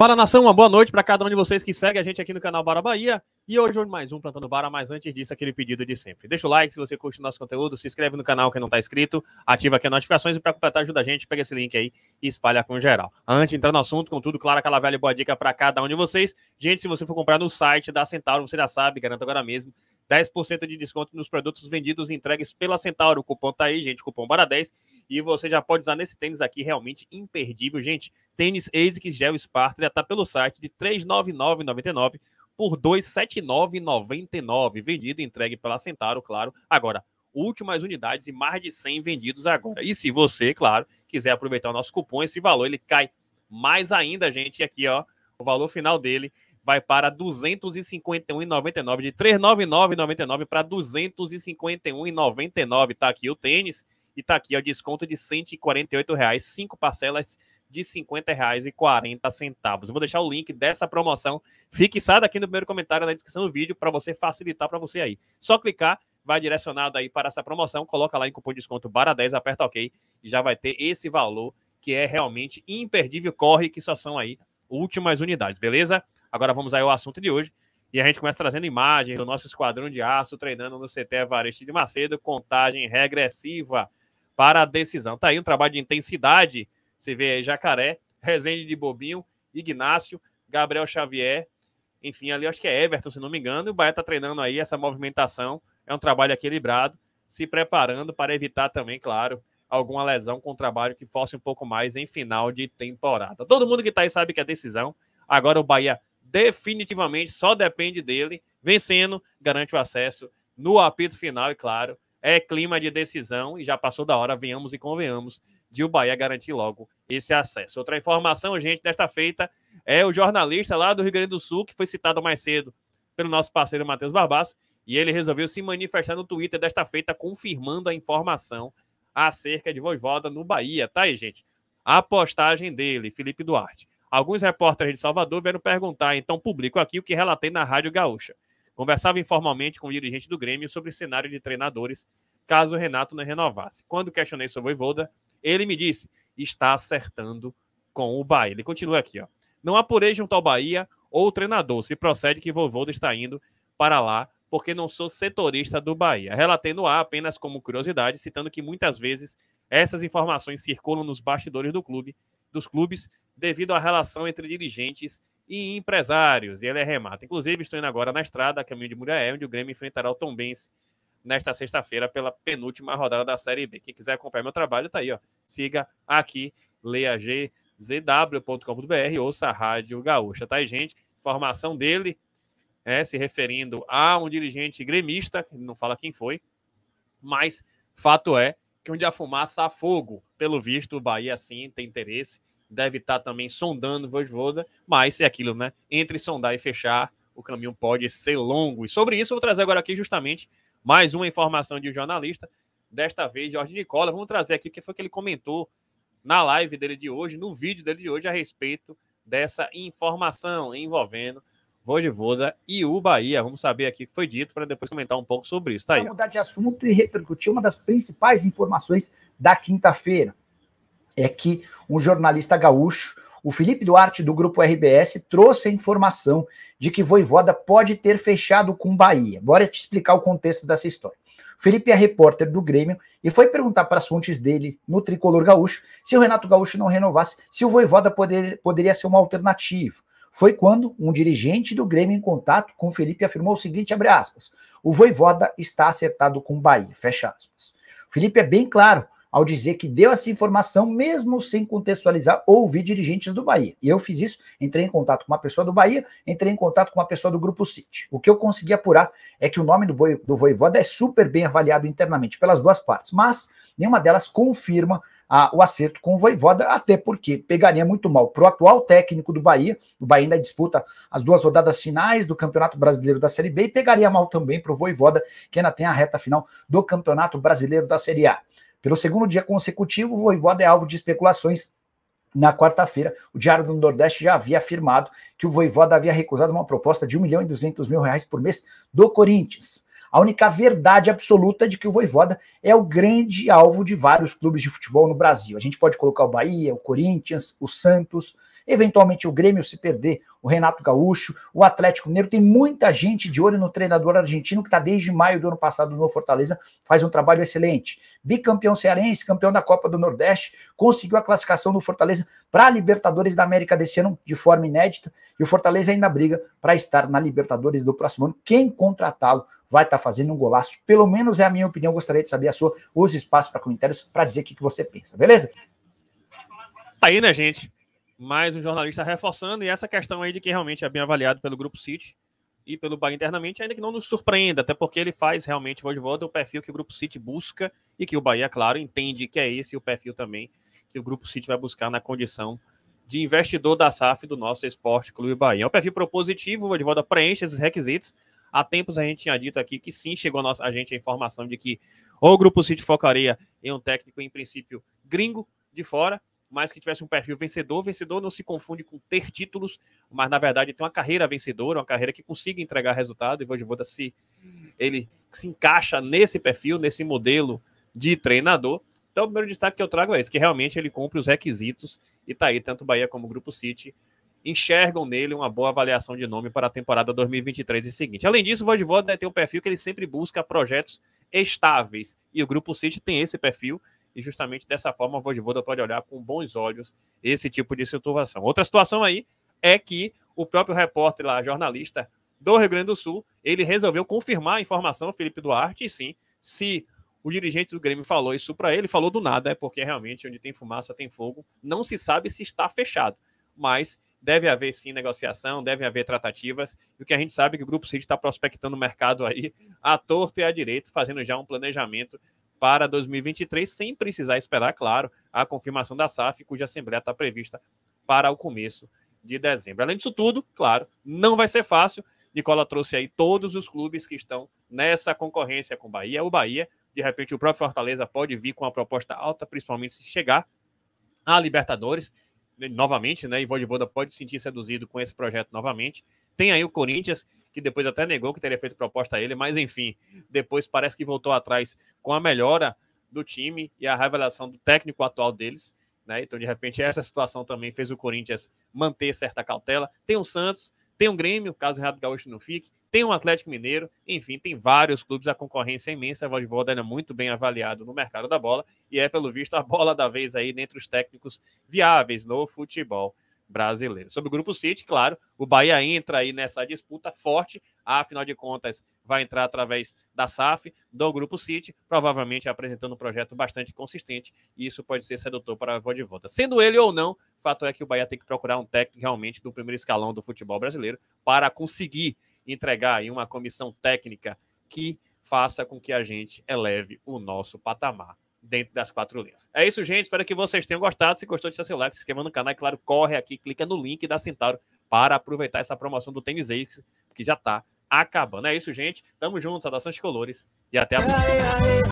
Fala nação, uma boa noite para cada um de vocês que segue a gente aqui no canal Bara Bahia. E hoje mais um Plantando Bara, mas antes disso, aquele pedido de sempre. Deixa o like se você curte o nosso conteúdo, se inscreve no canal quem não está inscrito, ativa aqui as notificações e para completar ajuda a gente, pega esse link aí e espalha com geral. Antes de entrar no assunto, contudo, claro, aquela velha boa dica para cada um de vocês. Gente, se você for comprar no site da Centauro, você já sabe, garanto agora mesmo, 10% de desconto nos produtos vendidos e entregues pela Centauro. O cupom tá aí, gente, cupom BARA10. E você já pode usar nesse tênis aqui, realmente imperdível, gente. Tênis ASICS Gel Sparta já tá pelo site de R$ 399,99 por R$ 279,99. Vendido e entregue pela Centauro, claro. Agora, últimas unidades e mais de 100 vendidos agora. E se você, claro, quiser aproveitar o nosso cupom, esse valor ele cai mais ainda, gente. E aqui, ó, o valor final dele vai para 251,99 de 399,99 para 251,99. Tá aqui o tênis e tá aqui o desconto de 148 reais, cinco parcelas de 50 reais e 40 centavos. Eu vou deixar o link dessa promoção fixado aqui no primeiro comentário na descrição do vídeo para você facilitar para você aí. Só clicar vai direcionado aí para essa promoção, coloca lá em cupom de desconto BARA10, aperta OK e já vai ter esse valor que é realmente imperdível, corre que só são aí últimas unidades, beleza? Agora vamos aí ao assunto de hoje. E a gente começa trazendo imagem do nosso esquadrão de aço treinando no CT variste de Macedo, contagem regressiva para a decisão. Tá aí um trabalho de intensidade. Você vê aí Jacaré, Rezende de Bobinho, Ignácio, Gabriel Xavier, enfim, ali acho que é Everton, se não me engano, e o Bahia tá treinando aí essa movimentação. É um trabalho equilibrado, se preparando para evitar também, claro, alguma lesão com o trabalho que fosse um pouco mais em final de temporada. Todo mundo que tá aí sabe que é decisão. Agora o Bahia definitivamente só depende dele. Vencendo, garante o acesso no apito final, e claro, é clima de decisão e já passou da hora, venhamos e convenhamos, de o Bahia garantir logo esse acesso. Outra informação, gente, desta feita é o jornalista lá do Rio Grande do Sul, que foi citado mais cedo pelo nosso parceiro Matheus Barbaço, e ele resolveu se manifestar no Twitter desta feita, confirmando a informação acerca de Voivoda no Bahia. Tá aí, gente. A postagem dele, Felipe Duarte. Alguns repórteres de Salvador vieram perguntar, então publico aqui o que relatei na Rádio Gaúcha. Conversava informalmente com o dirigente do Grêmio sobre o cenário de treinadores, caso o Renato não renovasse. Quando questionei sobre o Voivoda, ele me disse: está acertando com o Bahia. Ele continua aqui, ó. Não apurei junto ao Bahia ou o treinador, se procede que Voivoda está indo para lá, porque não sou setorista do Bahia. Relatei no ar apenas como curiosidade, citando que muitas vezes essas informações circulam nos bastidores do clube dos clubes devido à relação entre dirigentes e empresários. E ele é remata. Inclusive, estou indo agora na estrada, a caminho de Muriaé, onde o Grêmio enfrentará o Tombense nesta sexta-feira pela penúltima rodada da Série B. Quem quiser acompanhar meu trabalho, tá aí, ó. Siga aqui, leia gzw.com.br, ouça a Rádio Gaúcha, tá aí, gente? Informação dele, é, se referindo a um dirigente gremista, não fala quem foi, mas fato é que onde a fumaça há fogo. Pelo visto, o Bahia sim tem interesse, deve estar tá também sondando o Vojvoda, mas é aquilo, né? Entre sondar e fechar, o caminho pode ser longo. E sobre isso, eu vou trazer agora aqui justamente mais uma informação de um jornalista, desta vez Jorge Nicola. Vamos trazer aqui o que foi que ele comentou na live dele de hoje, no vídeo dele de hoje, a respeito dessa informação envolvendo Voivoda e o Bahia. Vamos saber aqui o que foi dito para depois comentar um pouco sobre isso. Tá aí. Vamos mudar de assunto e repercutir uma das principais informações da quinta-feira. É que um jornalista gaúcho, o Felipe Duarte do grupo RBS, trouxe a informação de que Voivoda pode ter fechado com Bahia. Bora te explicar o contexto dessa história. Felipe é repórter do Grêmio e foi perguntar para as fontes dele no Tricolor Gaúcho se o Renato Gaúcho não renovasse, se o Voivoda poder, poderia ser uma alternativa foi quando um dirigente do Grêmio em contato com Felipe afirmou o seguinte, abre aspas, o Voivoda está acertado com o Bahia, fecha aspas. Felipe é bem claro ao dizer que deu essa informação mesmo sem contextualizar ou ouvir dirigentes do Bahia. E eu fiz isso, entrei em contato com uma pessoa do Bahia, entrei em contato com uma pessoa do Grupo City. O que eu consegui apurar é que o nome do, boi, do Voivoda é super bem avaliado internamente pelas duas partes, mas nenhuma delas confirma a, o acerto com o Voivoda, até porque pegaria muito mal para o atual técnico do Bahia, o Bahia ainda disputa as duas rodadas finais do Campeonato Brasileiro da Série B, e pegaria mal também para o Voivoda, que ainda tem a reta final do Campeonato Brasileiro da Série A. Pelo segundo dia consecutivo, o Voivoda é alvo de especulações na quarta-feira, o Diário do Nordeste já havia afirmado que o Voivoda havia recusado uma proposta de 1 milhão e 200 mil reais por mês do Corinthians. A única verdade absoluta é de que o Voivoda é o grande alvo de vários clubes de futebol no Brasil. A gente pode colocar o Bahia, o Corinthians, o Santos, eventualmente o Grêmio se perder, o Renato Gaúcho, o Atlético Mineiro. Tem muita gente de olho no treinador argentino que está desde maio do ano passado no Fortaleza, faz um trabalho excelente. Bicampeão cearense, campeão da Copa do Nordeste, conseguiu a classificação do Fortaleza para a Libertadores da América desse ano de forma inédita. E o Fortaleza ainda briga para estar na Libertadores do próximo ano. Quem contratá-lo vai estar tá fazendo um golaço. Pelo menos é a minha opinião, gostaria de saber a sua. Use espaço para comentários para dizer o que, que você pensa, beleza? Aí, né, gente? Mais um jornalista reforçando, e essa questão aí de que realmente é bem avaliado pelo Grupo City e pelo Bahia internamente, ainda que não nos surpreenda, até porque ele faz realmente de volta o perfil que o Grupo City busca e que o Bahia, claro, entende que é esse o perfil também que o Grupo City vai buscar na condição de investidor da SAF do nosso Esporte Clube Bahia. É um perfil propositivo, o volta preenche esses requisitos, Há tempos a gente tinha dito aqui que sim, chegou a, nossa, a gente a informação de que o Grupo City focaria em um técnico, em princípio, gringo de fora, mas que tivesse um perfil vencedor. Vencedor não se confunde com ter títulos, mas na verdade tem uma carreira vencedora, uma carreira que consiga entregar resultado. E Voivoda se ele se encaixa nesse perfil, nesse modelo de treinador. Então, o primeiro destaque que eu trago é esse, que realmente ele cumpre os requisitos e está aí tanto Bahia como o Grupo City enxergam nele uma boa avaliação de nome para a temporada 2023 e seguinte. Além disso, o Voivoda né, tem um perfil que ele sempre busca projetos estáveis, e o Grupo City tem esse perfil, e justamente dessa forma o Voivoda pode olhar com bons olhos esse tipo de situação. Outra situação aí é que o próprio repórter lá, jornalista do Rio Grande do Sul, ele resolveu confirmar a informação, Felipe Duarte, e sim, se o dirigente do Grêmio falou isso para ele, falou do nada, é porque realmente onde tem fumaça tem fogo, não se sabe se está fechado, mas deve haver sim negociação, deve haver tratativas, e o que a gente sabe é que o Grupo City está prospectando o mercado aí à torta e à direita, fazendo já um planejamento para 2023, sem precisar esperar, claro, a confirmação da SAF, cuja assembleia está prevista para o começo de dezembro. Além disso tudo, claro, não vai ser fácil. Nicola trouxe aí todos os clubes que estão nessa concorrência com o Bahia. O Bahia, de repente, o próprio Fortaleza pode vir com uma proposta alta, principalmente se chegar a Libertadores. Né, novamente, né? E Voivoda pode se sentir seduzido com esse projeto novamente. Tem aí o Corinthians, que depois até negou que teria feito proposta a ele, mas enfim, depois parece que voltou atrás com a melhora do time e a revelação do técnico atual deles. Né? Então, de repente, essa situação também fez o Corinthians manter certa cautela. Tem o Santos, tem o um Grêmio, caso o Renato Gaúcho não fique, tem o um Atlético Mineiro, enfim, tem vários clubes, a concorrência é imensa, a Voivoda é muito bem avaliado no mercado da bola e é, pelo visto, a bola da vez aí dentre os técnicos viáveis no futebol brasileiro Sobre o grupo City, claro, o Bahia entra aí nessa disputa forte, afinal de contas, vai entrar através da SAF, do grupo City, provavelmente apresentando um projeto bastante consistente, e isso pode ser sedutor para a voz de volta. Sendo ele ou não, fato é que o Bahia tem que procurar um técnico realmente do primeiro escalão do futebol brasileiro para conseguir entregar aí uma comissão técnica que faça com que a gente eleve o nosso patamar dentro das quatro linhas. É isso, gente. Espero que vocês tenham gostado. Se gostou, deixa seu like, se inscreva no canal. E, claro, corre aqui, clica no link da Centauro para aproveitar essa promoção do Tênis Ace, que já está acabando. É isso, gente. Tamo junto. Saudações de colores e até a próxima.